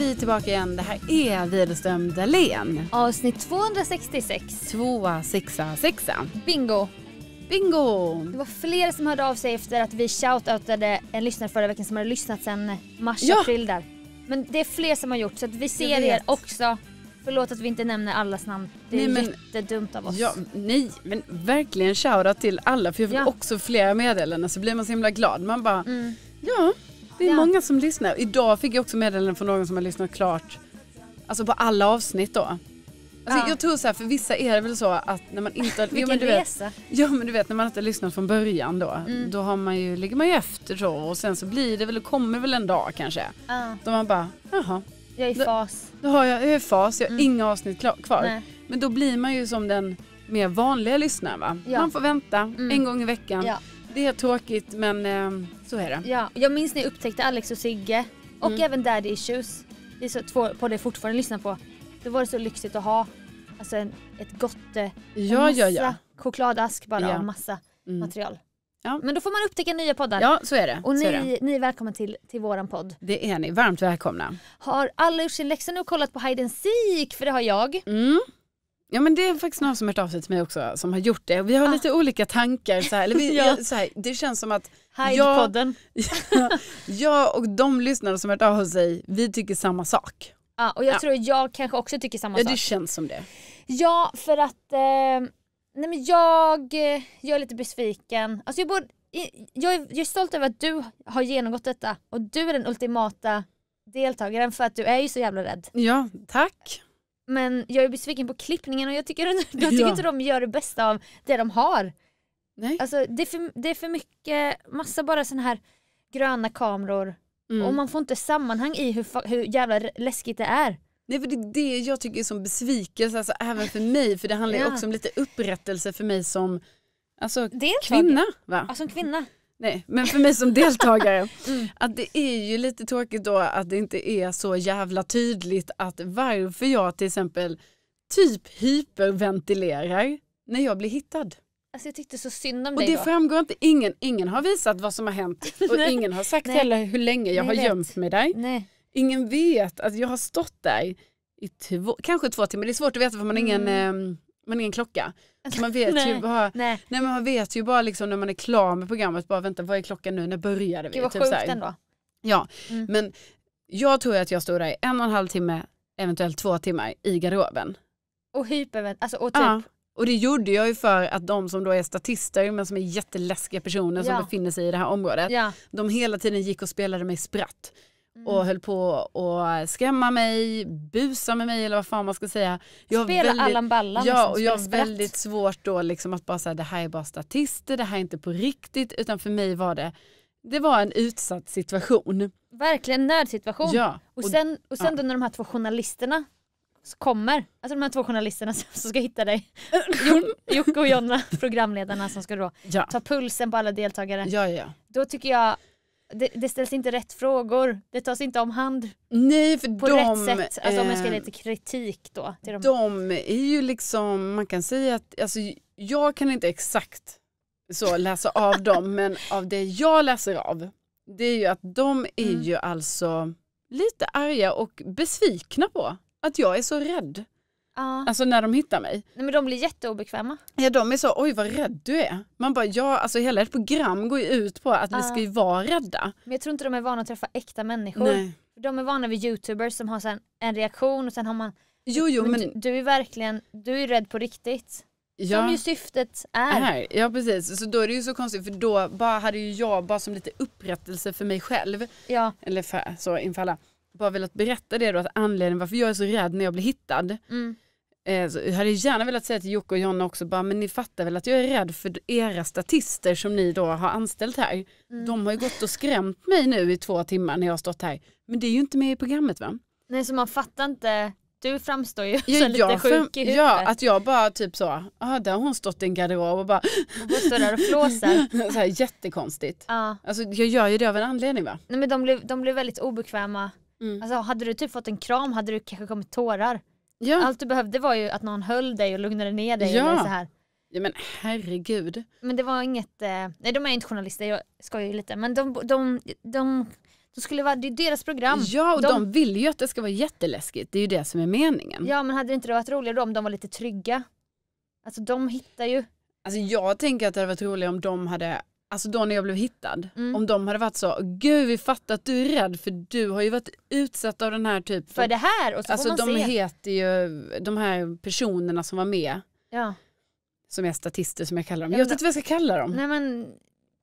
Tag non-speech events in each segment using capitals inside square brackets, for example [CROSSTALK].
är vi tillbaka igen. Det här är Widerström Dahlén. Avsnitt 266. Tvåa, sexa, sexa. Bingo! Bingo! Det var fler som hörde av sig efter att vi shoutoutade en lyssnare förra veckan som hade lyssnat sen mars, ja. april där. Men det är fler som har gjort så att vi ser er också. Förlåt att vi inte nämner allas namn. Det är nej, men, jättedumt av oss. Ja, nej, men verkligen shoutout till alla för jag fick ja. också flera meddelanden så blir man så himla glad. Man bara, mm. ja det är många som lyssnar. Idag fick jag också meddelanden från någon som har lyssnat klart Alltså på alla avsnitt då. Alltså, ja. Jag tror så här, för vissa är det väl så att när man inte har... Vilken resa. ja men du vet när man inte har lyssnat från början då. Mm. Då har man ju, ligger man ju efter så och sen så blir det väl, kommer väl en dag kanske. Ja. Då man bara, jaha. Jag är i fas. Då, då har jag, jag är i fas, jag har mm. inga avsnitt kvar. Nej. Men då blir man ju som den mer vanliga lyssnaren va. Ja. Man får vänta mm. en gång i veckan. Det är tråkigt men eh, så är det. Ja, jag minns när jag upptäckte Alex och Sigge och Mm. även Daddy Issues. Det är så, två poddar jag fortfarande lyssnar på. Då var det så lyxigt att ha alltså en, ett gott, eh, Ja, massa ja, ja. chokladask bara Ja. av massa Mm. material. Ja. Men då får man upptäcka nya poddar. Ja, så är det. Och så är det. ni, är välkomna till, till våran podd. det är ni. Varmt välkomna. Har alla gjort sin läxa nu och kollat på Hide and Seek? För det har jag. Mm. Ja men det är faktiskt några som har hört av sig till mig också som har gjort det. Vi har ah. lite olika tankar. Så här, eller vi, [LAUGHS] ja. så här, det känns som att jag, [LAUGHS] jag och de lyssnare som har hört av sig, vi tycker samma sak. Ja, och jag ja. tror jag kanske också tycker samma ja, sak. Ja det känns som det. Ja för att eh, nej men jag, eh, jag är lite besviken. Alltså jag, borde, jag, är, jag är stolt över att du har genomgått detta och du är den ultimata deltagaren för att du är ju så jävla rädd. Ja, tack. Men jag är besviken på klippningen och jag tycker, jag tycker ja. inte de gör det bästa av det de har. Nej. Alltså, det, är för, det är för mycket, massa bara sådana här gröna kameror mm. och man får inte sammanhang i hur, hur jävla läskigt det är. Nej för det är det jag tycker är som besvikelse, alltså, även för mig, för det handlar ju ja. också om lite upprättelse för mig som alltså, kvinna. Va? Ja, som kvinna. Nej, men för mig som deltagare. [LAUGHS] mm. Att det är ju lite tråkigt då att det inte är så jävla tydligt att varför jag till exempel typ hyperventilerar när jag blir hittad. Alltså jag tyckte så synd om och dig Och det då. framgår inte, ingen, ingen har visat vad som har hänt [LAUGHS] och ingen har sagt heller hur länge jag Nej, har gömt mig där. Nej. Ingen vet att jag har stått där i två, kanske två timmar, det är svårt att veta för man har mm. ingen eh, men ingen klocka. Man [LAUGHS] vet, nej, ju, bara, nej. Nej, man vet ju bara liksom när man är klar med programmet, bara vänta vad är klockan nu, när började vi? Gud vad typ sjukt så här. ändå. Ja, mm. men jag tror att jag stod där i en och en halv timme, eventuellt två timmar i garderoben. Och hypervänt, alltså och typ. Ja. Och det gjorde jag ju för att de som då är statister men som är jätteläskiga personer som befinner sig i det här området. Ja. De hela tiden gick och spelade mig spratt. Mm. och höll på att skrämma mig, busa med mig eller vad fan man ska säga. Jag Spela väldigt, Allan Ballan. Ja, liksom, och jag har väldigt svårt då liksom att bara säga det här är bara statister, det här är inte på riktigt. Utan för mig var det, det var en utsatt situation. Verkligen nödsituation. Ja, och, och sen, och sen ja. då när de här två journalisterna kommer, alltså de här två journalisterna [LAUGHS] som ska hitta dig, [LAUGHS] Jocke och Jonna, programledarna som ska då ja. ta pulsen på alla deltagare. Ja, ja. Då tycker jag det, det, ställs inte rätt frågor, det tas inte om hand Nej, för på de, rätt sätt. Alltså om jag ska ge eh, lite kritik då. Till de. de är ju liksom, man kan säga att, alltså, jag kan inte exakt så läsa av [LAUGHS] dem, men av det jag läser av, det är ju att de är mm. ju alltså lite arga och besvikna på att jag är så rädd. Ja. Alltså när de hittar mig. Nej, men de blir jätteobekväma. Ja de är så, oj vad rädd du är. Man bara, ja alltså hela ert program går ju ut på att ni ska ju vara rädda. Men jag tror inte de är vana att träffa äkta människor. Nej. De är vana vid youtubers som har sen en reaktion och sen har man Jo, jo, men, men... Du, du, är verkligen, du är rädd på riktigt. Ja. Som ju syftet är. är. Ja precis, så då är det ju så konstigt för då bara hade ju jag bara som lite upprättelse för mig själv. Ja. Eller för, så inför alla. Bara velat berätta det då att anledningen varför jag är så rädd när jag blir hittad. Mm Eh, jag hade gärna velat säga till Jocke och Jonna också, bara, men ni fattar väl att jag är rädd för era statister som ni då har anställt här. Mm. De har ju gått och skrämt mig nu i två timmar när jag har stått här. Men det är ju inte med i programmet va? Nej så man fattar inte, du framstår ju [LAUGHS] ja, som lite sjuk i huvudet. Ja, att jag bara typ så, ah, där har hon stått i en garderob och bara... Hon bara står där och flåsar. [LAUGHS] så här, jättekonstigt. Ja. Alltså jag gör ju det av en anledning va? Nej men de blev, de blev väldigt obekväma. Mm. Alltså hade du typ fått en kram hade du kanske kommit tårar. Ja. Allt du behövde var ju att någon höll dig och lugnade ner dig. Ja. Eller så här. Ja men herregud. Men det var inget, eh, nej de är inte journalister, jag skojar ju lite. Men de, de, de, de, de skulle vara, det är deras program. Ja och de, de, vill ju att det ska vara jätteläskigt, det är ju det som är meningen. Ja men hade det inte varit roligare då om de var lite trygga? Alltså de hittar ju. Alltså jag tänker att det hade varit roligare om de hade alltså då när jag blev hittad, mm. om de hade varit så, gud vi fattar att du är rädd för du har ju varit utsatt av den här typen. För det här och så Alltså de se. heter ju, de här personerna som var med, ja. som är statister som jag kallar dem, jag vet inte vad jag ska kalla dem. Nej men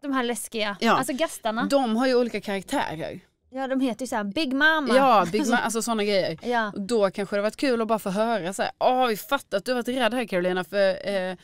de här läskiga, ja. alltså gastarna. De har ju olika karaktärer. Ja de heter ju såhär Big Mama. Ja, Big alltså- Ma alltså sådana grejer. Ja. Då kanske det varit kul att bara få höra såhär, här, åh vi fattar att du varit rädd här Carolina för eh,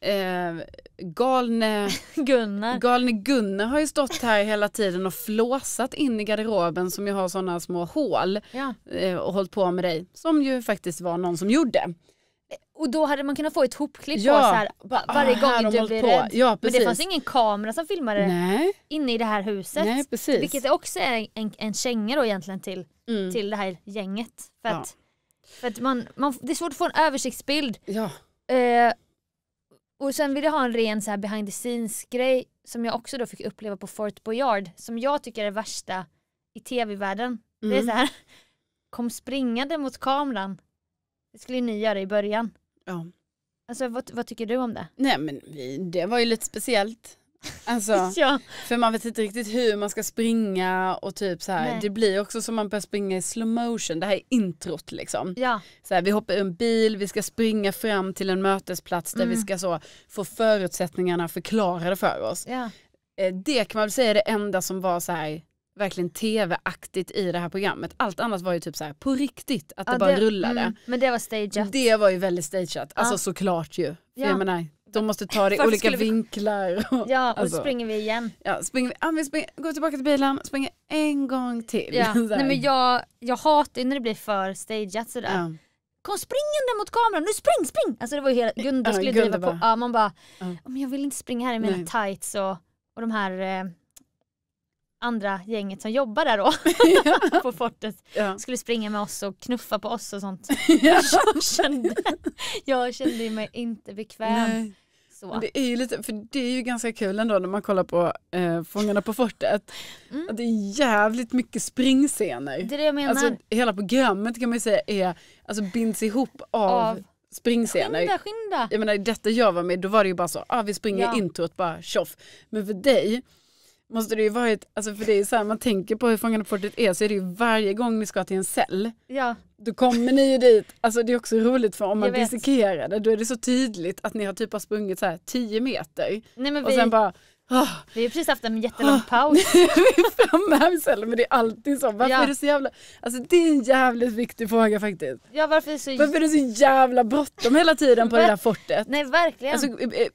eh, galne [LAUGHS] Gunnar. galne Gunnar har ju stått här hela tiden och flåsat in i garderoben som ju har sådana små hål ja. eh, och hållit på med dig. Som ju faktiskt var någon som gjorde. Eh, och då hade man kunnat få ett hopklipp ja. på så här, varje ah, gång du blev rädd. Ja, Men det fanns ingen kamera som filmade Nej. inne i det här huset. Nej, precis. Vilket också är en, en känga då egentligen till, mm. till det här gänget. För att, ja. för att man, man, det är svårt att få en översiktsbild. Ja. Eh, och sen vill jag ha en ren så här behind the scenes grej som jag också då fick uppleva på Fort Boyard som jag tycker är värsta i tv-världen. Mm. Det är mm. så här, kom springande mot kameran. Det skulle ni göra i början. Ja. Alltså vad, vad tycker du om det? Nej men det var ju lite speciellt. Alltså, [LAUGHS] ja. För man vet inte riktigt hur man ska springa och typ så här, Nej. det blir också som man börjar springa i slow motion. Det här är introt liksom. Ja. Så här, vi hoppar ur en bil, vi ska springa fram till en mötesplats där mm. vi ska så, få förutsättningarna förklarade för oss. Ja. Eh, det kan man väl säga är det enda som var så här verkligen tv-aktigt i det här programmet. Allt annat var ju typ så här, på riktigt, att det bara det, rullade. Mm, men det var stageat. Det var ju väldigt stageat, alltså såklart ju. För ja. Jag menar, de måste ta det i olika vi... vinklar. Och, ja, och alltså. springer vi igen. Ja, springer vi, ah, vi springer, går tillbaka till bilen, springer en gång till. Ja. [LAUGHS] Nej, men jag, jag hatar när det blir för stageat sådär. Ja. Kom springande mot kameran, nu spring, spring! Alltså det var ju hela, Gunde skulle ja, driva på. Ja, man bara, ja. men jag vill inte springa här i mina Nej. tights och, och de här eh, andra gänget som jobbar där då [LAUGHS] [LAUGHS] på fortet ja. skulle springa med oss och knuffa på oss och sånt. [LAUGHS] ja. jag, kände, jag kände mig inte bekväm. Nej. Det är ju lite, för det är ju ganska kul ändå när man kollar på eh, Fångarna på fortet. Mm. Att det är jävligt mycket springscener. Det är det jag menar. Alltså, hela programmet kan man ju säga är, alltså, binds ihop av, av springscener. Skynda, skynda. Jag menar detta jag var med då var det ju bara så, ah, vi springer ja. introt bara tjoff. Men för dig måste det ju varit, alltså för det är så här, man tänker på hur Fångarna på fortet är så är det ju varje gång ni ska till en cell, ja. då kommer ni ju dit, alltså det är också roligt för om man dissekerar det, då är det så tydligt att ni har typ har sprungit så här 10 meter Nej, och vi... sen bara Ah. Vi har precis haft en jättelång ah. paus. [LAUGHS] vi är framme här istället, men det är alltid så. Varför ja. är det så jävla... Alltså det är en jävligt viktig fråga faktiskt. Ja, varför, är så... varför är det så jävla bråttom hela tiden på det där [LAUGHS] fortet? Nej, verkligen. Alltså,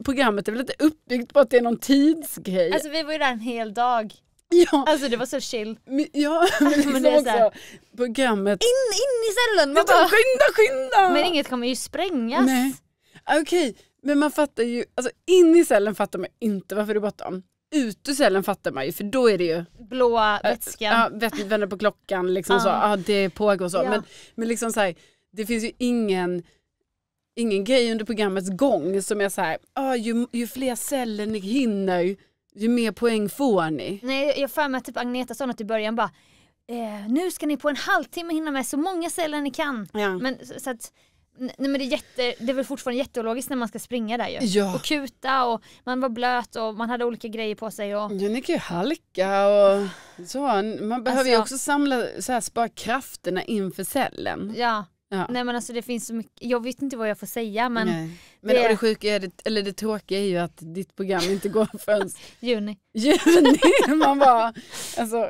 programmet är väl inte uppbyggt på att det är någon tidsgrej? Alltså vi var ju där en hel dag. Ja. Alltså det var så chill. [LAUGHS] Men, ja, men, liksom men det är också här... programmet... In, in i cellen! Bara... Skynda, skynda! Men inget kommer ju sprängas. Ah, okej, okay. Men man fattar ju, alltså in i cellen fattar man inte varför det är bråttom. Ute i cellen fattar man ju för då är det ju Blåa eh, vätskan. Ja, äh, vända på klockan liksom ah. så, ja det pågår så. Ja. Men, men liksom så här, det finns ju ingen ingen grej under programmets gång som är så här, ah, ju, ju fler celler ni hinner ju mer poäng får ni. Nej jag för mig att typ Agneta sa något i början bara, eh, nu ska ni på en halvtimme hinna med så många celler ni kan. Ja. Men, så, så att, Nej men det är, jätte, det är väl fortfarande jätteologiskt när man ska springa där ju. Ja. Och kuta och man var blöt och man hade olika grejer på sig. Och... Ja ni kan ju halka och så. Man behöver alltså, ju också samla, så här, spara krafterna inför cellen. Ja. ja. Nej men alltså det finns så mycket, jag vet inte vad jag får säga men. Nej. Men det... det sjuka, är det, eller det tråkiga är ju att ditt program inte går [LAUGHS] förrän juni. Juni, man bara, alltså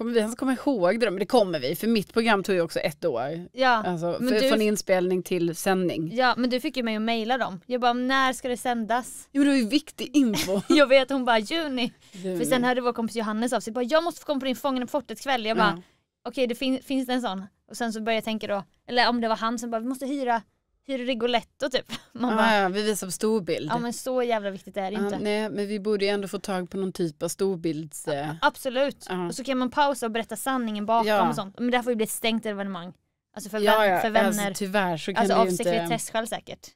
Kommer vi ens komma ihåg det då? Men det kommer vi, för mitt program tog ju också ett år. Ja, alltså, för, du... Från inspelning till sändning. Ja, men du fick ju mig att mejla dem. Jag bara, när ska det sändas? Jo, det var ju viktig info. [LAUGHS] jag vet, hon bara, juni. juni. För sen hörde vår kompis Johannes av sig, bara, jag måste få komma på din Fångarna på fortet kväll. Jag bara, mm. okej, okay, fin finns det en sån? Och sen så började jag tänka då, eller om det var han som bara, vi måste hyra hyr Rigoletto typ. [LAUGHS] Man ah, bara, ja, vi visar på storbild. Ja men så jävla viktigt är det inte. Ah, nej men vi borde ju ändå få tag på någon typ av storbilds... Eh... absolut. Ah. Och så kan man pausa och berätta sanningen bakom ja. och sånt. Men det här får ju bli ett stängt evenemang. Alltså för, ja, ja. för vänner. Alltså, tyvärr så kan alltså, det ju inte... Alltså av sekretesskäl säkert.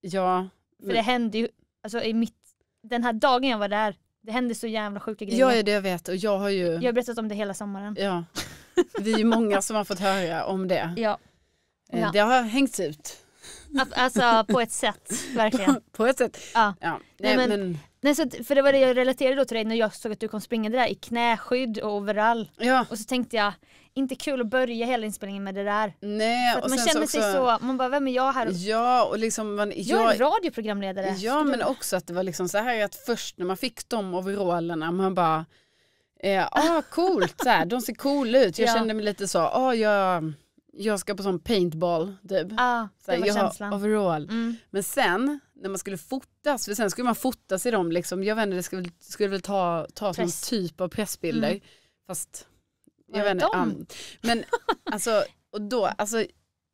Ja. För det hände ju, alltså i mitt, den här dagen jag var där, det hände så jävla sjuka grejer. Ja, ja det jag vet och jag har ju... Jag har berättat om det hela sommaren. Ja. [LAUGHS] Vi är ju många som har fått höra om det. Ja. Eh, ja. Det har hängts ut. Alltså på ett sätt, [LAUGHS] verkligen. På, på ett sätt. Ja. ja. Nej, men, men... Nej, så, för det var det jag relaterade då till dig när jag såg att du kom springande där i knäskydd och overall. Ja. Och så tänkte jag, inte kul att börja hela inspelningen med det där. Nej, för att man känner så sig så, man bara vem är jag här? Ja, och liksom man, jag, jag är radioprogramledare. Ja men också att det var liksom så här att först när man fick de overallerna man bara, eh, ah [LAUGHS] coolt, så här, de ser coola ut. Jag ja. kände mig lite så, ah jag jag ska på sån paintball typ. Ah, så jag känslan. har overall. Mm. Men sen när man skulle fotas, för sen skulle man fotas i dem liksom, jag vet inte det skulle, skulle väl ta, ta sån typ av pressbilder. Mm. Fast, jag vet inte. Um, men [LAUGHS] alltså, och då, alltså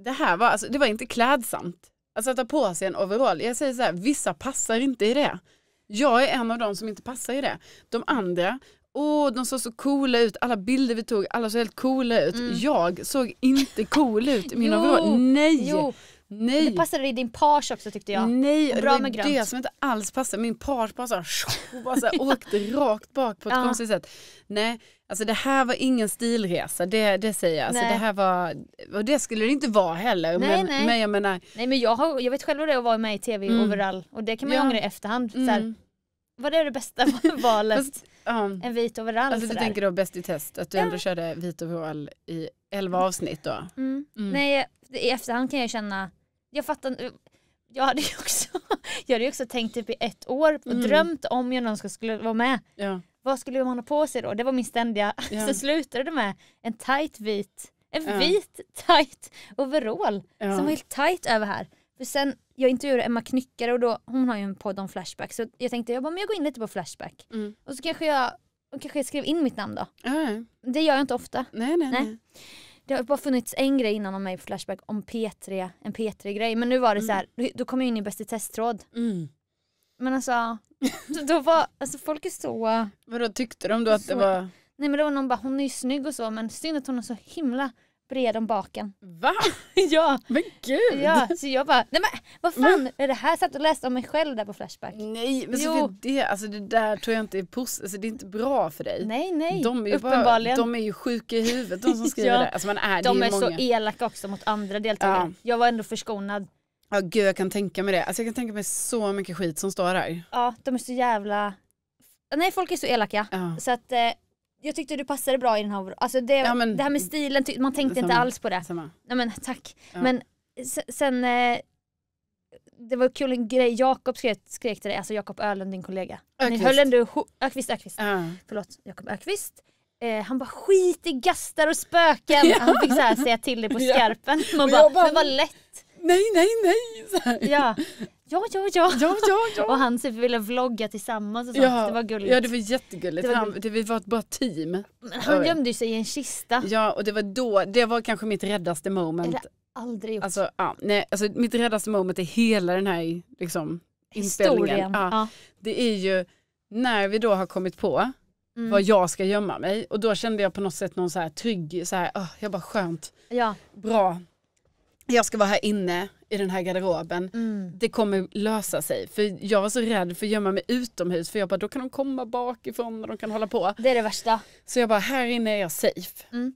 det här var, alltså, det var inte klädsamt. Alltså att ta på sig en overall, jag säger så här, vissa passar inte i det. Jag är en av de som inte passar i det. De andra åh de såg så coola ut, alla bilder vi tog, alla såg helt coola ut. Mm. Jag såg inte cool ut i mina overall. Nej! Jo. Nej. Det passade i din page också tyckte jag. Nej, Bra det är det som inte alls passade. Min page bara, såhär, bara såhär, [LAUGHS] åkte rakt bak på ett ja. konstigt sätt. Nej, alltså det här var ingen stilresa, det, det säger jag. Alltså, det här var, och det skulle det inte vara heller. Nej, men, nej. men jag menar... Nej men jag, har, jag vet själv hur det är att vara med i tv mm. overall och det kan man ju ja. ångra i efterhand. Såhär, mm. Var det det bästa [LAUGHS] valet? Fast, um, en vit overall. Alltså du tänker då Bäst i test, att du ja. ändå körde vit overall i elva avsnitt då? Mm. Mm. Nej, i efterhand kan jag känna, jag fattar jag hade ju [LAUGHS] också, jag hade också tänkt typ i ett år, mm. drömt om jag någon skulle vara med. Ja. Vad skulle man ha på sig då? Det var min ständiga, [LAUGHS] ja. så slutade det med en tight vit, en ja. vit tight overall som var helt tight över här. För sen, jag intervjuade Emma Knyckare och då, hon har ju en podd om Flashback så jag tänkte jag bara, men jag går in lite på Flashback. Mm. Och så kanske jag, och kanske jag skrev in mitt namn då. Mm. Det gör jag inte ofta. Nej, nej, nej. Det har bara funnits en grej innan om mig på Flashback om P3, en P3-grej. Men nu var det mm. så här, mm. då kom jag in i Bäst i testtråd. Mm. Men alltså, då var, alltså folk är så... Vadå tyckte de då att så, det var... Nej men det var någon bara, hon är ju snygg och så men synd att hon har så himla bred om baken. Va? [LAUGHS] ja. Men gud! Ja, så jag bara, nej men vad fan men... är det här? Jag satt och läste om mig själv där på Flashback. Nej, men jo. Så det, alltså det där tror jag inte är positivt, alltså det är inte bra för dig. Nej, nej, de är uppenbarligen. Bara, de är ju sjuka i huvudet de som skriver [LAUGHS] ja. det. Alltså man är, de är, är många... så elaka också mot andra deltagare. Ja. Jag var ändå förskonad. Ja gud jag kan tänka mig det. Alltså jag kan tänka mig så mycket skit som står här. Ja, de är så jävla Nej folk är så elaka. Ja. Så att eh, jag tyckte du passade bra i den här alltså det, ja, men, det här med stilen, man tänkte samma, inte alls på det. Samma. Nej men tack. Ja. Men sen, eh, det var kul en grej Jakob skrek, skrek till dig, alltså Jakob Öhlund din kollega. Ökvist. Ni höll ändå Ökvist, Ökvist. Ja. Förlåt, Jakob Ökvist. Eh, han bara skit i gastar och spöken. [LAUGHS] Ja. Han fick så här säga till dig på skarpen. Man bara, bara, men vad lätt. Nej, nej, nej. Ja ja, ja, ja. ja, ja, ja. [LAUGHS] och han typ ville vlogga tillsammans och sånt. Ja. Det var gulligt. Ja, det var jättegulligt. Det var, han, det, vi var ett bra team. Men han gömde sig i en kista. Ja, och det var då, det var kanske mitt räddaste moment. Eller aldrig gjort. Alltså, ja, nej, alltså mitt räddaste moment är hela den här liksom, inspelningen. Ja. ja. Det är ju när vi då har kommit på mm. var jag ska gömma mig och då kände jag på något sätt någon så här trygg, så här, oh, jag bara skönt, ja. bra, jag ska vara här inne, i den här garderoben. Mm. Det kommer lösa sig. För jag var så rädd för att gömma mig utomhus för jag bara då kan de komma bakifrån och de kan hålla på. Det är det värsta. Så jag bara här inne är jag safe. Mm.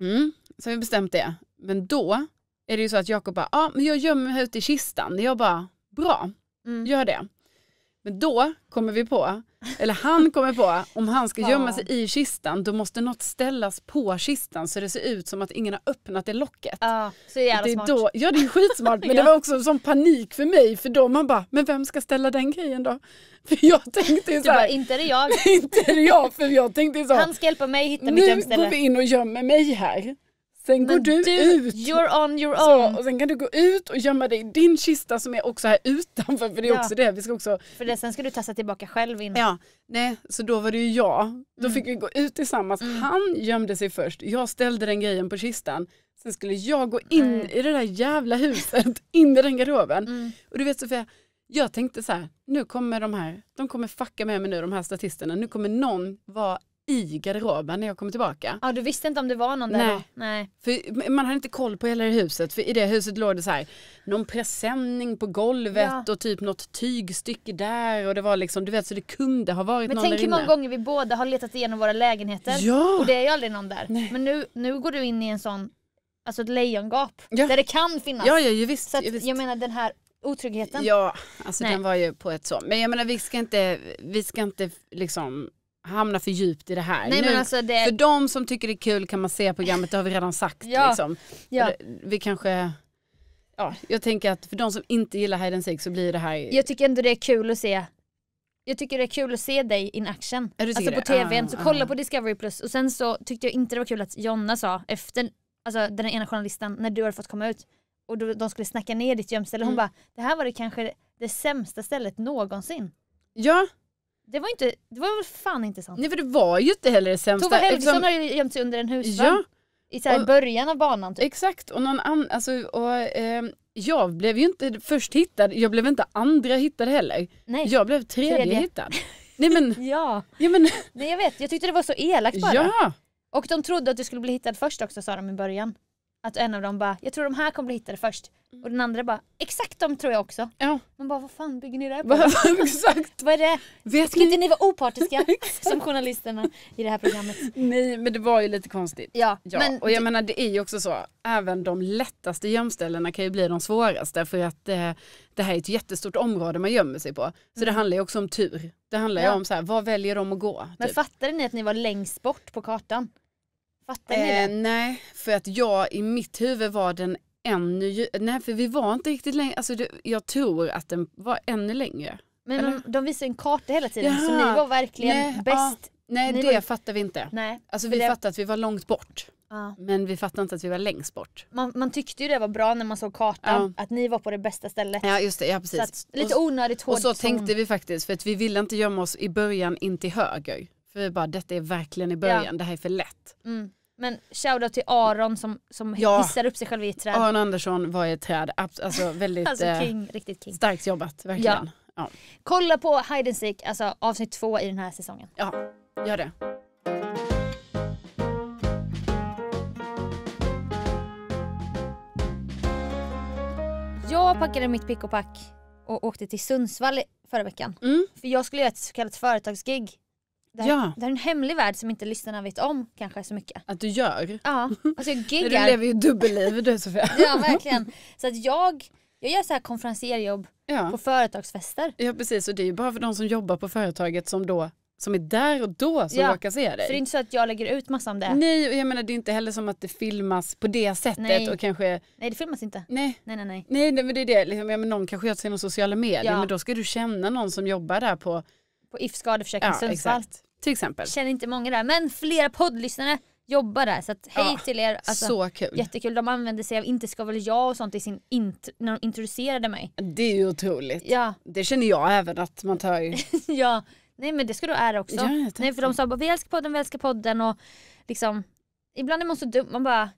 Mm. Så har vi bestämt det. Men då är det ju så att Jakob bara ja ah, men jag gömmer mig ute i kistan. Jag bara bra, mm. gör det. Men då kommer vi på, eller han kommer på, om han ska gömma sig i kistan då måste något ställas på kistan så det ser ut som att ingen har öppnat det locket. Ja, så jävla det är smart. Då, ja, det är skitsmart men [LAUGHS] ja. det var också sån panik för mig för då man bara, men vem ska ställa den grejen då? [LAUGHS] [LAUGHS] För jag tänkte ju så här, bara, inte är det jag. inte är det jag, för jag tänkte så. Han ska hjälpa mig hitta mitt gömställe. Nu går vi in och gömmer mig här. Sen men går du, du, ut. You're on your own. Så, och sen kan du gå ut och gömma dig i din kista som är också här utanför. För det är ja. också det. Vi ska också... För det, sen ska du tassa tillbaka själv in. Ja, nej, så då var det ju jag. Då mm. fick vi gå ut tillsammans. Mm. Han gömde sig först. Jag ställde den grejen på kistan. Sen skulle jag gå in mm. i det där jävla huset, [LAUGHS] in i den garderoben. Mm. Och du vet Sofia, jag tänkte så här, nu kommer de här, de kommer fucka med mig nu de här statisterna. Nu kommer någon vara i garderoben när jag kom tillbaka. Ja du visste inte om det var någon där Nej. Nej. För man hade inte koll på hela det huset för i det huset låg det så här någon presenning på golvet ja. och typ något tygstycke där och det var liksom du vet så det kunde ha varit Men någon där inne. Men tänk hur många gånger vi båda har letat igenom våra lägenheter ja. och det är ju aldrig någon där. Nej. Men nu, nu går du in i en sån Alltså ett lejongap ja. där det kan finnas. Ja, ja, ju visst, så att, ju visst. jag menar den här otryggheten. Ja, alltså Nej. den var ju på ett så. Men jag menar vi ska inte, vi ska inte liksom hamna för djupt i det här. Nej, nu, alltså det... För de som tycker det är kul kan man se programmet, det har vi redan sagt. ja. Liksom. Ja. Vi kanske... Ja, jag tänker att för de som inte gillar Hide and Seek så blir det här... Jag tycker ändå det är kul att se jag tycker det är kul att se dig in action. Alltså på tvn, ah, så kolla ah. på Discovery plus. Och sen så tyckte jag inte det var kul att Jonna sa efter, alltså den ena journalisten, när du hade fått komma ut och då, de skulle snacka ner ditt gömställe, mm. hon bara det här var det kanske det sämsta stället någonsin. Ja. Det var, inte, det var väl fan inte sant? Nej för det var ju inte heller det sämsta. Tove Helgesson liksom- har ju gömt sig under en husvagn. Ja. I så och, början av banan typ. Exakt och någon annan, alltså och, eh, jag blev ju inte först hittad, jag blev inte andra hittad heller. Nej. Jag blev tredje, tredje. hittad. Nej men. [LAUGHS] ja. ja men. Nej jag vet, jag tyckte det var så elakt bara. Ja. Och de trodde att du skulle bli hittad först också sa de i början. Att en av dem bara, jag tror de här kommer bli hittade först. Mm. Och den andra bara, exakt de tror jag också. Ja. Man bara, vad fan bygger ni det här på? [LAUGHS] exakt. vad är det? Vet Skulle ni... inte ni vara opartiska [LAUGHS] som journalisterna i det här programmet? Nej men det var ju lite konstigt. Ja. ja. Men och jag menar det är ju också så, även de lättaste gömställena kan ju bli de svåraste för att eh, det här är ett jättestort område man gömmer sig på. Så mm. det handlar ju också om tur. Det handlar ju om så här, vad väljer de att gå? Men typ. fattade ni att ni var längst bort på kartan? Fattar ni eh, det? nej, för att jag i mitt huvud var den ännu, nej för vi var inte riktigt längre, alltså det, jag tror att den var ännu längre. Men de, de visar en karta hela tiden Jaha. så ni var verkligen bäst. Ah, nej ni det var... fattar vi inte. Nej, alltså vi det... fattade att vi var långt bort. Men vi fattade inte att vi var längst bort. Man, man tyckte ju det var bra när man såg kartan, ah. att ni var på det bästa stället. Ja just det, ja precis. Att, lite onödigt hårt. Och så som... tänkte vi faktiskt för att vi ville inte gömma oss i början in till höger. För vi bara, detta är verkligen i början, ja. det här är för lätt. Mm. Men shoutout till Aron som, som ja. hissar upp sig själv i ett träd. Aron Andersson var i ett träd, alltså [LAUGHS] väldigt alltså eh, king, riktigt king. starkt jobbat, verkligen. Ja. Ja. Kolla på Hide and Seek, alltså avsnitt två i den här säsongen. Ja, gör det. Jag packade mitt pick och pack och åkte till Sundsvall förra veckan. Mm. För jag skulle göra ett så kallat företagsgig där, ja. det är en hemlig värld som inte lyssnarna vet om kanske så mycket. Att du gör? Ja. Alltså jag [LAUGHS] giggar. du lever ju dubbelliv du Sofia. [LAUGHS] ja verkligen. Så att jag, jag gör så här konferencierjobb ja. på företagsfester. Ja precis och det är ju bara för de som jobbar på företaget som då som är där och då som ja, råkar se dig. För det är inte så att jag lägger ut massa om det. Nej och jag menar det är inte heller som att det filmas på det sättet nej. och kanske. Nej det filmas inte. Nej. Nej nej nej. Nej, nej men det är det, liksom, ja, men någon kanske gör i sociala medier ja. men då ska du känna någon som jobbar där på på If skadeförsäkring ja, Sundsvall. Exakt. Till exempel. Känner inte många där men flera poddlyssnare jobbar där så att hej ja, till er. Alltså, så kul. Jättekul. De använde sig av inte ska väl jag och sånt i sin int när de introducerade mig. Det är ju otroligt. Ja. Det känner jag även att man tar ju. [LAUGHS] ja. Nej men det ska du ära också. Ja, Nej för de sa bara vi älskar podden, vi älskar podden och liksom ibland är man så dum, man bara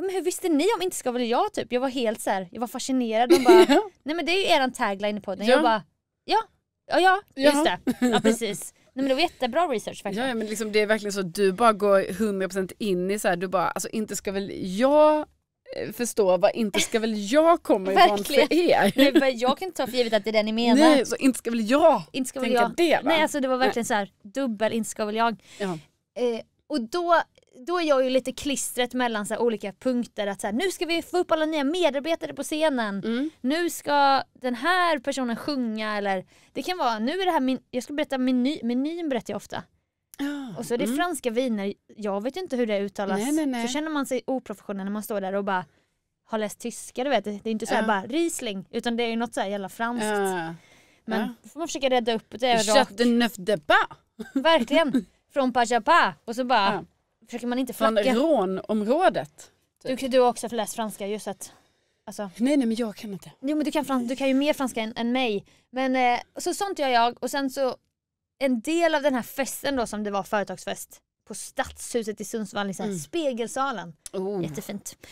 men hur visste ni om inte ska väl jag typ? Jag var helt så här, jag var fascinerad. De bara, [LAUGHS] ja. Nej men det är ju eran tagline i podden. Ja. Jag bara, ja Ja, ja just det. Ja, [LAUGHS] precis. Nej, men det var jättebra research faktiskt. Ja, men liksom, det är verkligen så att du bara går 100% in i så här, du bara, alltså inte ska väl jag eh, förstå vad inte ska väl jag komma ifrån för er? Nej, jag kan inte ta för givet att det är det ni menar. Nej, så inte ska väl jag inte ska väl tänka jag. det va? Nej, alltså det var verkligen Nej. så här, dubbel inte ska väl jag. Ja. Eh, och då då är jag ju lite klistret mellan så olika punkter. Att så här, nu ska vi få upp alla nya medarbetare på scenen. Mm. Nu ska den här personen sjunga eller det kan vara, nu är det här min, jag ska berätta meny, menyn berättar jag ofta. Oh, och så är det mm. franska viner, jag vet ju inte hur det uttalas. Nej, nej, nej. Så känner man sig oprofessionell när man står där och bara har läst tyska, du vet. Det är inte så här uh. bara Riesling utan det är ju något så här jävla franskt. Uh. Men uh. då får man försöka rädda upp det. Chateauneuf de Verkligen. [LAUGHS] Från Pajapa och så bara försöker man inte flacka. Från rånområdet. Typ. Du, du har också läst franska ju så att Alltså. Nej, nej men jag kan inte. Jo men du kan, frans du kan ju mer franska än, än mig. Men eh, så sånt gör jag och sen så en del av den här festen då som det var företagsfest på Stadshuset i Sundsvall i mm. Spegelsalen. Oh. Jättefint.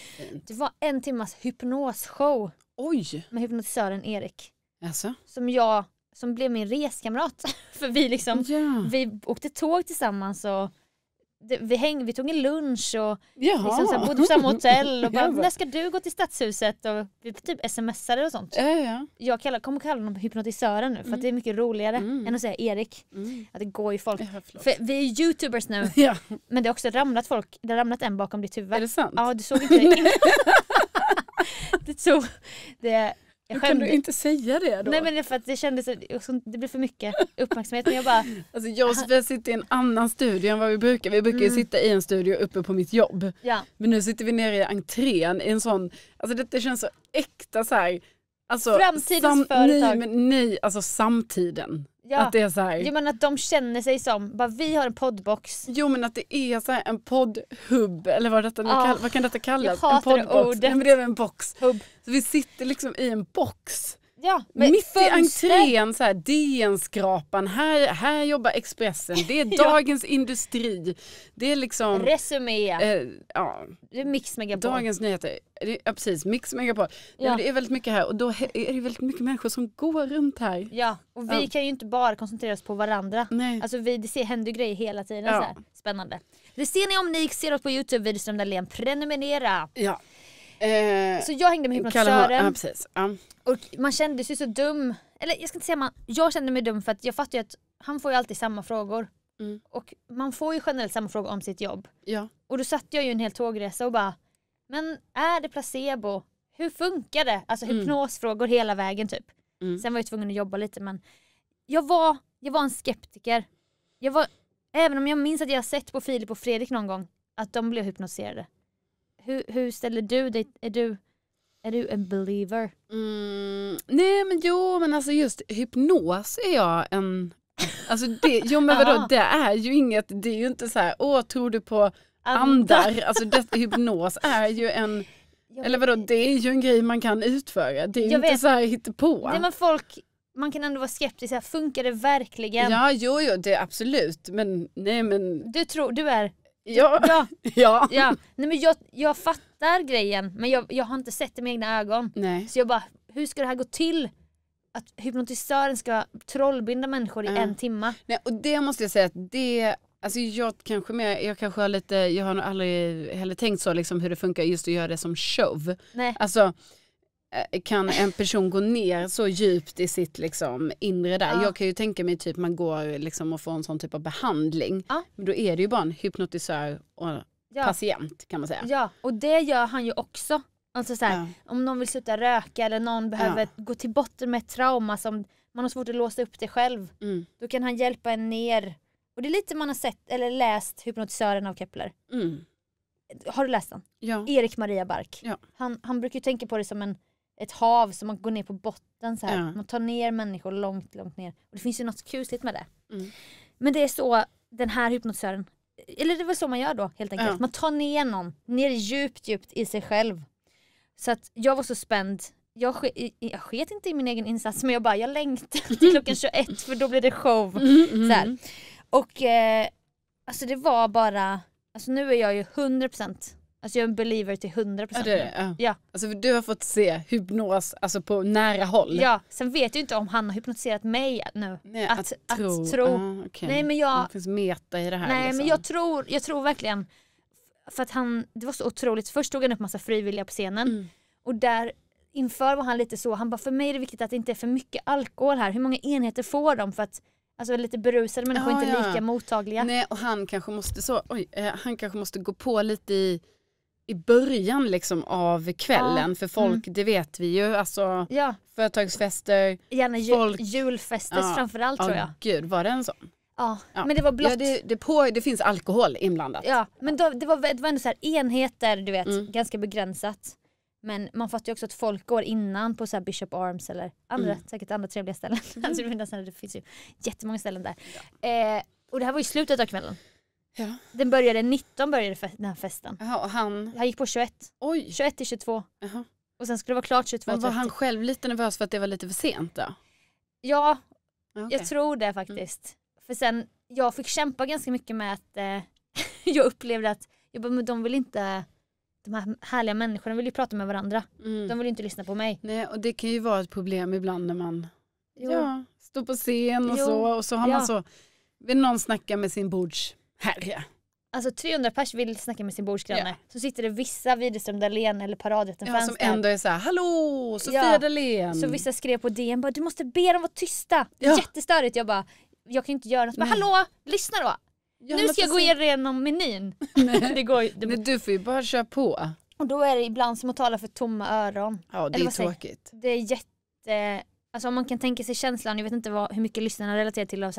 Det var en timmas hypnosshow. Oj! Med hypnotisören Erik. Alltså? Som jag, som blev min reskamrat. [LAUGHS] För vi liksom, yeah. vi åkte tåg tillsammans och det, vi, häng, vi tog en lunch och liksom så här, bodde på samma hotell och [LAUGHS] bara, när ska du gå till stadshuset? Och vi typ smsade och sånt. Ja, ja. Jag kallar, kommer kalla honom hypnotisören nu för mm. det är mm. mycket roligare mm. än att säga Erik. Mm. Att det går ju folk. Ja, för vi är youtubers nu [LAUGHS] ja. men det har också ramlat folk, det har ramlat en bakom ditt huvud. Är det sant? Ja du såg inte det. [LAUGHS] det, tog, det jag skämde. kunde du inte säga det då? Nej men det är för att det kändes, det blev för mycket uppmärksamhet. Men jag bara... Alltså jag och Sofia sitter i en annan studio än vad vi brukar. Vi brukar mm. ju sitta i en studio uppe på mitt jobb. Ja. Men nu sitter vi nere i entrén i en sån, alltså detta känns så äkta så här. Alltså, Framtidens sam, företag. Nej, men nej, alltså samtiden. Ja. Att det är så här. Jo men att de känner sig som, bara vi har en poddbox. Jo men att det är så här, en poddhub eller vad, detta nu oh. kall, vad kan detta kallas? Jag hatar en poddbox. det ordet. Nej, men det är en box. Hub. Så vi sitter liksom i en box. Ja, Mitt i entrén, så här, DN-skrapan, här, här jobbar Expressen, det är [LAUGHS] Dagens ja. Industri. Det är liksom... Resumé. Eh, ja. Det är Mix Megapol. Dagens Nyheter. Ja, precis, Mix Megapol. Ja. Det är väldigt mycket här och då är det väldigt mycket människor som går runt här. Ja, och vi ja. kan ju inte bara koncentrera oss på varandra. Nej. Alltså vi, det händer grejer hela tiden. Ja. Så här. Spännande. Det ser ni om ni ser oss på Youtube, Widerström Dahlén. Prenumerera! Ja. Eh, så jag hängde med hypnotisören. Ja, ja. Och man kände sig så dum. Eller jag ska inte säga man, jag kände mig dum för att jag fattar ju att han får ju alltid samma frågor. Mm. Och man får ju generellt samma fråga om sitt jobb. Ja. Och då satt jag ju en hel tågresa och bara, men är det placebo? Hur funkar det? Alltså mm. hypnosfrågor hela vägen typ. Mm. Sen var jag tvungen att jobba lite men jag var, jag var en skeptiker. Jag var, även om jag minns att jag sett på Filip och Fredrik någon gång att de blev hypnotiserade hur, hur ställer du dig? Är du, är du en believer? Mm, nej men jo men alltså just hypnos är jag en Alltså det, jo men [LAUGHS] vadå, det är ju inget, det är ju inte så här, åh tror du på andar? Alltså [LAUGHS] det, hypnos är ju en, jag eller vadå, det är ju en grej man kan utföra. Det är ju inte vet. så här hittepå. Det, men folk, man kan ändå vara skeptisk, här, funkar det verkligen? Ja, jo, jo, det absolut. Men nej men. Du tror, du är Ja. Ja. [LAUGHS] ja. ja. Nej, men jag, jag fattar grejen men jag, jag har inte sett det med egna ögon. Nej. Så jag bara, hur ska det här gå till? Att hypnotisören ska trollbinda människor i ja. en timme. Nej, och det måste jag säga att det Alltså jag kanske mer, jag kanske har lite, jag har aldrig heller tänkt så liksom hur det funkar just att göra det som show. Nej. Alltså Eh, kan en person gå ner så djupt i sitt liksom, inre där. Ja. Jag kan ju tänka mig typ man går liksom och får en sån typ av behandling. Ja. Men då är det ju bara en hypnotisör och ja. patient kan man säga. Ja, och det gör han ju också. Alltså så här, Om någon vill sluta röka eller någon behöver gå till botten med ett trauma som man har svårt att låsa upp det själv. Mm. Då kan han hjälpa en ner. Och det är lite man har sett eller läst Hypnotisören av Kepler. Mm. Har du läst den? Ja. Erik Maria Bark. Han, han brukar ju tänka på det som en ett hav som man går ner på botten så här. Ja. Man tar ner människor långt, långt ner. Och det finns ju något kusligt med det. Mm. Men det är så den här hypnotisören, eller det var så man gör då helt enkelt. Ja. Man tar ner någon, ner djupt, djupt i sig själv. Så att jag var så spänd. Jag, sk jag sket inte i min egen insats men jag bara, jag längtade [LAUGHS] till klockan 21 för då blir det show. Mm, mm, mm, så här. Och eh, alltså det var bara, alltså nu är jag ju 100% Alltså jag är en believer till 100% ja, det, ja. ja. Alltså du har fått se hypnos alltså på nära håll. Ja, sen vet jag inte om han har hypnotiserat mig nu. Nej, att, att tro. Att tro. Ah, okay. Nej men jag... Det finns meta i det här. Nej liksom. men jag tror, jag tror verkligen, för att han, det var så otroligt, först tog han upp massa frivilliga på scenen mm. och där inför var han lite så, han bara för mig är det viktigt att det inte är för mycket alkohol här, hur många enheter får de för att Alltså lite berusade människor ja, inte ja. lika mottagliga. Nej och han kanske måste så, oj, eh, han kanske måste gå på lite i i början liksom av kvällen ja. för folk, mm. det vet vi ju, alltså ja. företagsfester. Gärna ju, folk... julfester ja. framförallt tror jag. Gud, var det en sån? Ja, men det var blått. Det, det, på, det finns alkohol inblandat. Ja, men då, det, var, det var ändå så här enheter, du vet, mm. ganska begränsat. Men man fattar ju också att folk går innan på så Bishop Arms eller andra, mm. säkert andra trevliga ställen. [LAUGHS] Mm. alltså, det finns ju jättemånga ställen där. Eh, och det här var ju slutet av kvällen. Ja. Den började 19 började den här festen. Jaha, och han... Han gick på 21. Oj! 21 till 22. Jaha. Och sen skulle det vara klart 22 Men var han själv lite nervös för att det var lite för sent då? Ja, Okej. jag tror det mm. faktiskt. För sen, jag fick kämpa ganska mycket med att eh, [LAUGHS] jag upplevde att jag bara, men de vill inte, de här härliga människorna vill ju prata med varandra. Mm. De vill ju inte lyssna på mig. Nej, och det kan ju vara ett problem ibland när man Jo. ja, står på scen och Jo. så och så har Ja. man så, vill någon snacka med sin bords Härliga. Alltså 300 pers vill snacka med sin bordsgranne. Ja. Så sitter det vissa Widerström Dahlén eller paradrätten ja, som ändå är såhär, hallå Sofia ja. Dahlén. Så vissa skrev på DN bara, du måste be dem vara tysta. Ja. Jättestörigt. Jag bara, jag kan inte göra något. Men hallå, lyssna då. Ja, nu ska jag gå igenom menyn. [LAUGHS] det går, det... Nej, du får ju bara köra på. Och då är det ibland som att tala för tomma öron. Ja det är tråkigt. Det är jätte, alltså om man kan tänka sig känslan, jag vet inte vad, hur mycket lyssnarna relaterar till det,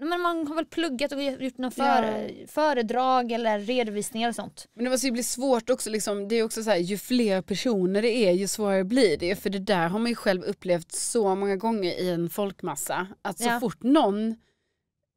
men man har väl pluggat och gjort några före, ja. föredrag eller redovisningar och sånt. Men det måste ju bli svårt också, liksom, det är också så här, ju fler personer det är ju svårare blir det. För det där har man ju själv upplevt så många gånger i en folkmassa. Att så ja. fort någon,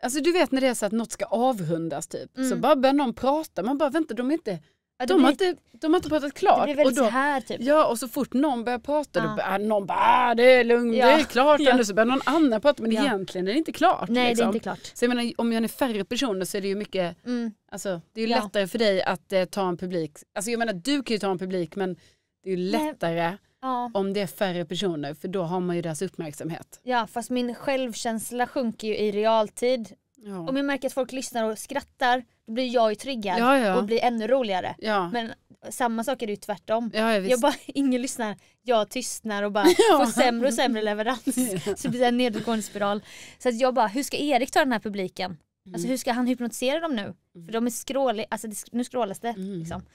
alltså du vet när det är så att något ska avrundas typ, mm. så bara börjar någon prata, man bara vänta de är inte Ja, de, har inte, de har inte pratat klart. Det blir väldigt och då, så här typ. Ja, och så fort någon börjar prata, ja. då börjar någon bara äh, det är lugnt, ja. det är klart ja. nu. Så börjar någon annan prata, men ja. egentligen är det inte klart. Nej, liksom. det är liksom. inte klart. Så jag menar, om jag är färre personer så är det ju mycket, mm. alltså det är ju ja. lättare för dig att eh, ta en publik. Alltså jag menar, du kan ju ta en publik, men det är ju lättare ja. om det är färre personer, för då har man ju deras uppmärksamhet. Ja, fast min självkänsla sjunker ju i realtid Ja. Om jag märker att folk lyssnar och skrattar då blir jag ju triggad ja, ja. och blir ännu roligare. Men samma sak är det ju tvärtom. jag, jag bara, [LAUGHS] ingen lyssnar, jag tystnar och bara [LAUGHS] får sämre och sämre leverans. [LAUGHS] Så det blir en nedåtgående spiral. Så att jag bara, hur ska Erik ta den här publiken? Mm. Alltså hur ska han hypnotisera dem nu? Mm. För de är skråliga, alltså nu skrålas det. Mm. Liksom.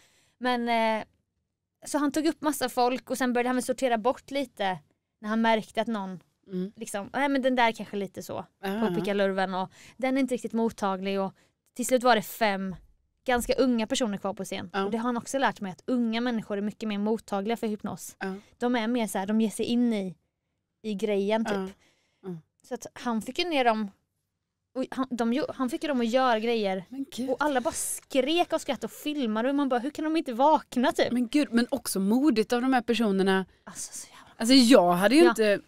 Men eh, så han tog upp massa folk och sen började han sortera bort lite när han märkte att någon Mm. Liksom, nej men den där kanske lite så, ah. på pickalurven och den är inte riktigt mottaglig och till slut var det fem ganska unga personer kvar på scen. Ah. Och det har han också lärt mig att unga människor är mycket mer mottagliga för hypnos. Ah. De är mer så här, de ger sig in i, i grejen typ. Mm. Så att han fick ju ner dem han, de, han fick ju dem att göra grejer och alla bara skrek av skratt och filmade och man bara hur kan de inte vakna typ? Men gud, men också modigt av de här personerna. Alltså, så jävla... alltså jag hade ju ja. inte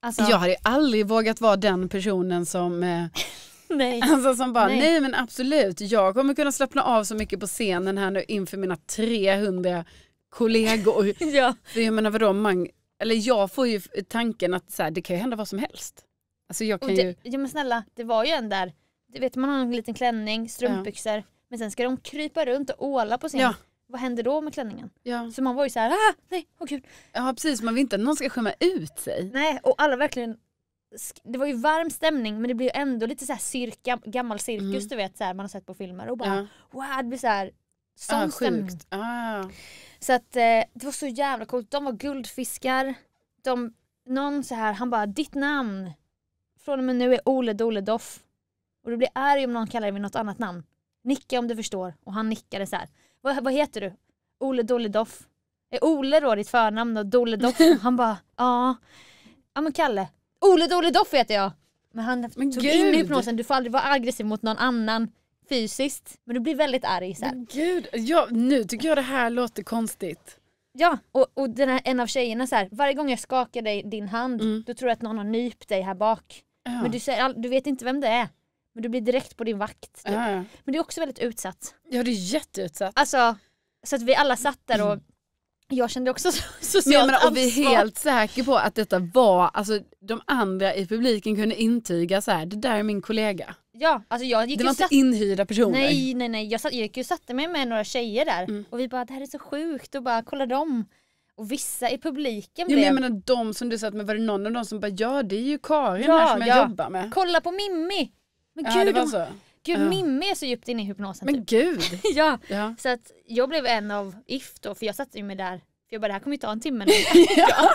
Alltså... Jag hade aldrig vågat vara den personen som eh, [LAUGHS] Nej. Alltså som bara, nej. nej. men absolut, jag kommer kunna slappna av så mycket på scenen här nu inför mina 300 kollegor. [LAUGHS] ja. För jag menar vadå, man, eller jag får ju tanken att så här, det kan ju hända vad som helst. Alltså jag kan det, ju... Ja men snälla, det var ju en där, du vet man har en liten klänning, strumpbyxor, ja. men sen ska de krypa runt och åla på scenen. Ja vad händer då med klänningen? Ja. Så man var ju så här, ah, nej, åh oh, gud. Ja precis, man vill inte att någon ska skämma ut sig. Nej, och alla verkligen det var ju varm stämning men det blir ju ändå lite så här cirka, gammal cirkus mm. du vet så här, man har sett på filmer och bara ja. wow det blir så här sån ah, stämning. Ah. Så att eh, det var så jävla coolt, de var guldfiskar, de, någon så här han bara ditt namn från och med nu är Ole Dole Doff och du blir arg om någon kallar dig vid något annat namn. Nicka om du förstår och han nickade så här vad, vad heter du? Ole Doff? Är Ole då ditt förnamn och Doff? [LAUGHS] Han bara, ja. Ja men Kalle. Ole Doff heter jag! Men han men tog Gud. in i hypnosen, du får aldrig vara aggressiv mot någon annan fysiskt. Men du blir väldigt arg sen. Men gud, ja, nu tycker jag det här låter konstigt. Ja, och, och den här, en av tjejerna så här, varje gång jag skakar dig, din hand, mm. då tror jag att någon har nypt dig här bak. Ja. Men du, säger, du vet inte vem det är. Men du blir direkt på din vakt. Typ. Ja, ja. Men det är också väldigt utsatt. Ja det är jätteutsatt. Alltså, så att vi alla satt där och jag kände också [LAUGHS] socialt men, men, Och vi är helt säkra på att detta var, alltså de andra i publiken kunde intyga så här, det där är min kollega. Ja, alltså jag gick Det var inte satt... inhyrda personer. Nej, nej, nej. Jag, satt, jag gick ju och satte mig med några tjejer där mm. och vi bara, det här är så sjukt och bara, kolla dem. Och vissa i publiken blev... Ja, men jag menar de som du satt med, var det någon av dem som bara, ja det är ju Karin ja, här som jag ja. jobbar med. Kolla på Mimmi! Men ja, gud, det var så. Gud, ja. Mimmi är så djupt inne i hypnosen. Men typ. gud! [LAUGHS] ja. ja. så att jag blev en av IF då, för jag satte mig där. För jag bara, det här kommer ju ta en timme [LAUGHS] [LAUGHS] ja.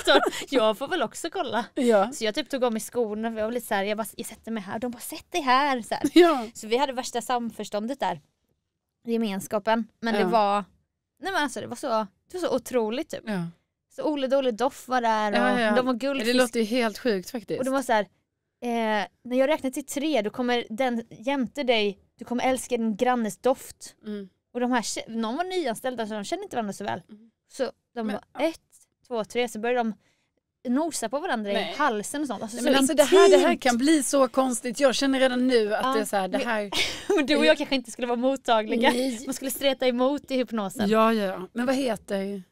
jag får väl också kolla. Ja. Så jag typ tog av mig skorna, för jag var lite så jag bara, jag sätter mig här. De bara, sätt dig här. Så, här. Ja. så vi hade värsta samförståndet där. Gemenskapen. Men det var, nej men alltså det var så, det var så otroligt typ. Så Ole Dole Doff var där och de var guldfisk. Det låter ju helt sjukt faktiskt. Och de var så här, eh, när jag räknar till tre då kommer den jämte dig, du kommer älska din grannes doft. Mm. Och de här, någon var nyanställda så de kände inte varandra så väl. Mm. Så de men, var ett, två, tre så började de nosa på varandra nej. i halsen och sånt. Alltså, nej, men alltså det, här, det här kan bli så konstigt. Jag känner redan nu att ja. det är så här, det här... [LAUGHS] du och jag kanske inte skulle vara mottagliga. Nej. Man skulle streta emot i hypnosen. Ja, ja. Men vad heter...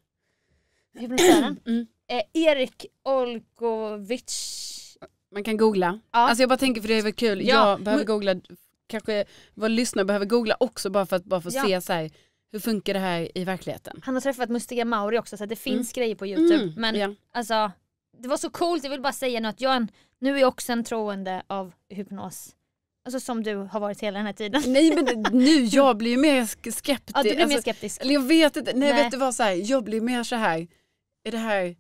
Hypnotören? mm. Eh, Erik Olkovic man kan googla. Ja. Alltså jag bara tänker för det är väl kul. Ja. Jag behöver googla, kanske våra lyssnare behöver googla också bara för att bara få ja. se så här, hur funkar det här i verkligheten. Han har träffat Mustiga Mauri också så det mm. finns mm. grejer på youtube. Mm. Men ja. alltså det var så coolt, jag vill bara säga nu att jag nu är jag också en troende av hypnos. Alltså som du har varit hela den här tiden. Nej men [LAUGHS] nu, jag blir ju mer skeptisk. Ja du blir alltså, mer skeptisk. Eller jag vet inte, nej, nej. vet du vad så här, jag blir mer så här. är det här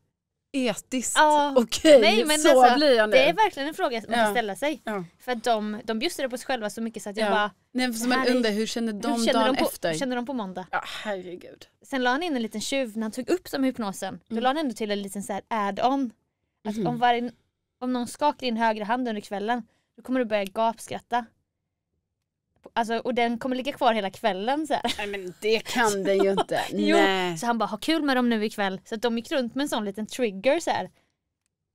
etiskt ja. okej? Nej, så alltså, blir jag nu. Det är verkligen en fråga man ja. kan ställa sig. Ja. För att de, de bjussade på sig själva så mycket så att jag ja. bara... Nej, för man undrar hur känner de hur känner dagen de på, efter? Hur känner de på måndag? Ja herregud. Sen la han in en liten tjuv när han tog upp som hypnosen. Mm. Då la han ändå till en liten så add-on. Att mm. om, varje, om någon skakar din högra hand under kvällen då kommer du börja gapskratta. Alltså, och den kommer ligga kvar hela kvällen så här. Nej men det kan den ju [LAUGHS] inte. jo, Nej. så han bara ha kul med dem nu ikväll. Så att de gick runt med en sån liten trigger så här.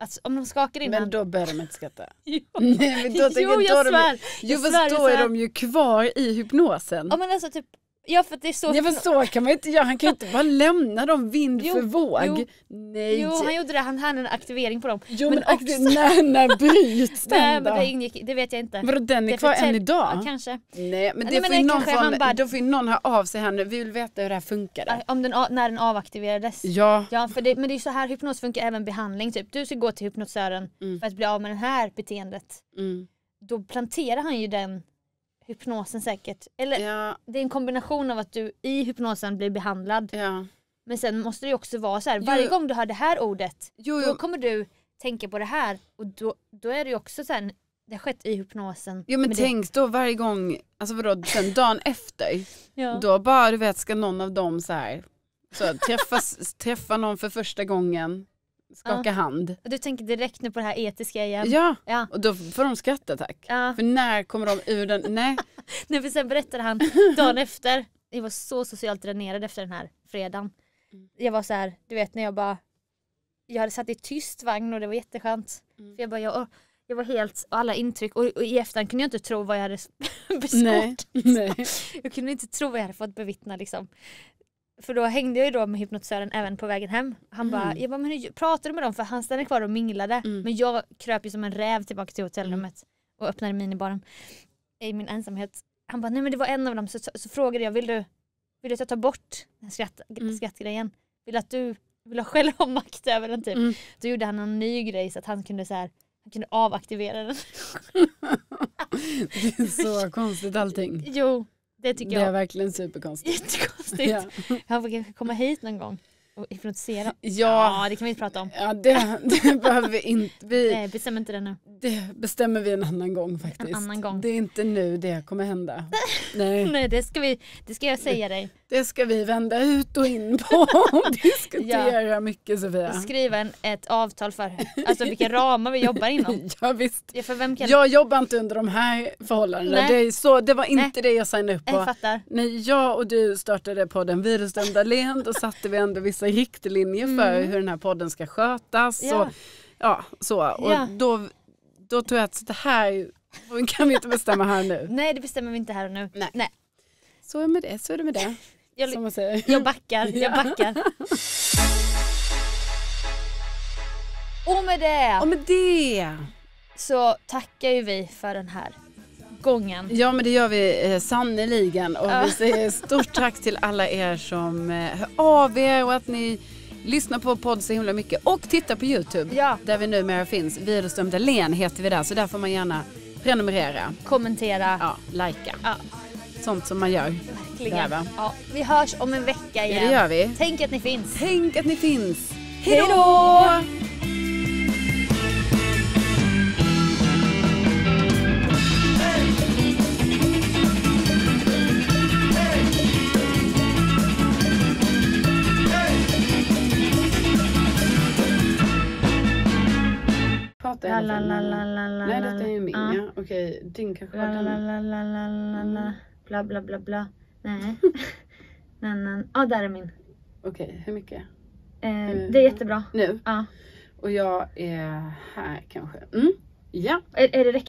Alltså, om de skakar innan. Men då börjar de inte skratta. [LAUGHS] jo, [LAUGHS] Nej, men då, jo jag, jag svär. Jo fast då är de ju kvar i hypnosen. Ja men alltså typ Ja för det är så... Nej men så kan man inte göra, han kan ju inte bara [LAUGHS] lämna dem vind jo, för våg. Jo. Nej. Jo han gjorde det, han hann en aktivering på dem. Jo men, men också... [LAUGHS] när, när bryts den Nej men det ingick, det vet jag inte. Vadå den är, är kvar än idag? Ja, kanske. Nej men det Nej, får men någon form, bara... då får ju någon höra av sig här nu, vi vill veta hur det här funkade. Om den, när den avaktiverades. Ja. Ja för det, men det är ju så här hypnos funkar, även behandling typ. Du ska gå till hypnotisören mm. för att bli av med det här beteendet. Mm. Då planterar han ju den hypnosen säkert. Eller ja. det är en kombination av att du i hypnosen blir behandlad. Ja. Men sen måste det ju också vara så här, varje jo. gång du hör det här ordet jo, jo. då kommer du tänka på det här och då, då är det ju också så det har skett i hypnosen. Jo men, men tänk det... då varje gång, alltså vadå, sen dagen efter, [LAUGHS] ja. då bara du vet ska någon av dem så här så träffas, träffa någon för första gången skaka ah. hand. Du tänker direkt nu på det här etiska igen. Ja, ja. och då får de skrattattack. Ja. För när kommer de ur den, nej. [LAUGHS] nej för sen berättade han dagen efter, jag var så socialt dränerad efter den här fredagen. Mm. Jag var så här, du vet när jag bara, jag hade satt i tyst vagn och det var jätteskönt. Mm. För jag bara, jag, jag var helt, och alla intryck och, och i efterhand kunde jag inte tro vad jag hade [LAUGHS] beskådat. Liksom. [LAUGHS] Jag kunde inte tro vad jag hade fått bevittna liksom. För då hängde jag ju då med hypnotisören även på vägen hem. Han bara, mm. jag bara, men hur pratar du med dem? För han stannade kvar och minglade. Mm. Men jag kröp ju som en räv tillbaka till hotellrummet mm. och öppnade minibaren i min ensamhet. Han bara, nej men det var en av dem. Så, så, så frågade jag, vill du, vill du att jag tar bort den skratt, mm. skrattgrejen? Vill att du vill ha själv ha makt över den typ? Mm. Då gjorde han en ny grej så att han kunde så här, han kunde avaktivera den. [LAUGHS] det är så konstigt allting. [LAUGHS] Jo, det tycker jag. Det är verkligen superkonstigt. Jättekonstigt. [LAUGHS] Ja. Han får kanske komma hit någon gång hypnotisera? Ja, ja, det kan vi inte prata om. Ja, det, det [LAUGHS] behöver vi inte. Vi, Nej, bestämmer inte det nu. Det bestämmer vi en annan gång faktiskt. En annan gång. Det är inte nu det kommer hända. [LAUGHS] Nej, Nej det, ska vi, det ska jag säga dig. Det ska vi vända ut och in på och [LAUGHS] diskutera ja. mycket Sofia. Och skriva en, ett avtal för alltså vilka ramar vi jobbar inom. ja, visst. Ja, för vem kan... Jag jobbar inte under de här förhållandena. Det, så, det var inte Nej. det jag signade upp på. Jag fattar. När jag och du startade podden Virusdömda Lend och satte vi ändå vissa alltså riktlinjer för mm. hur den här podden ska skötas. Ja. Och, ja, så. och Då, då tror jag att det här kan vi inte bestämma här nu. [LAUGHS] Nej, det bestämmer vi inte här och nu. Nej. Nej. Så, är med det, så är det med det. [LAUGHS] jag, som säger. jag backar, jag [LAUGHS] backar. och med det. Och med det. Så tackar ju vi för den här gången. Ja, men det gör vi eh, sannoliken. Och ja. vi säger stort tack till alla er som eh, hör av er och att ni lyssnar på podd så himla mycket. Och titta på Youtube, ja. där vi numera finns. Widerström Dahlén heter vi där, så där får man gärna prenumerera. Kommentera. Ja, likea. Ja. Sånt som man gör. Verkligen. Där, ja, vi hörs om en vecka igen. Ja, det gör vi. Tänk att ni finns. Tänk att ni finns. Hej då! låta i alla fall. Nej, detta är ju min. Ja. Okej, din kanske var den. Mm. Bla, bla, bla, bla. Nej. [LAUGHS] Ja, där är min. Okej, hur mycket? Eh, det är jättebra. Nu? Ja. Och jag är här kanske. Mm. Ja. Är, är det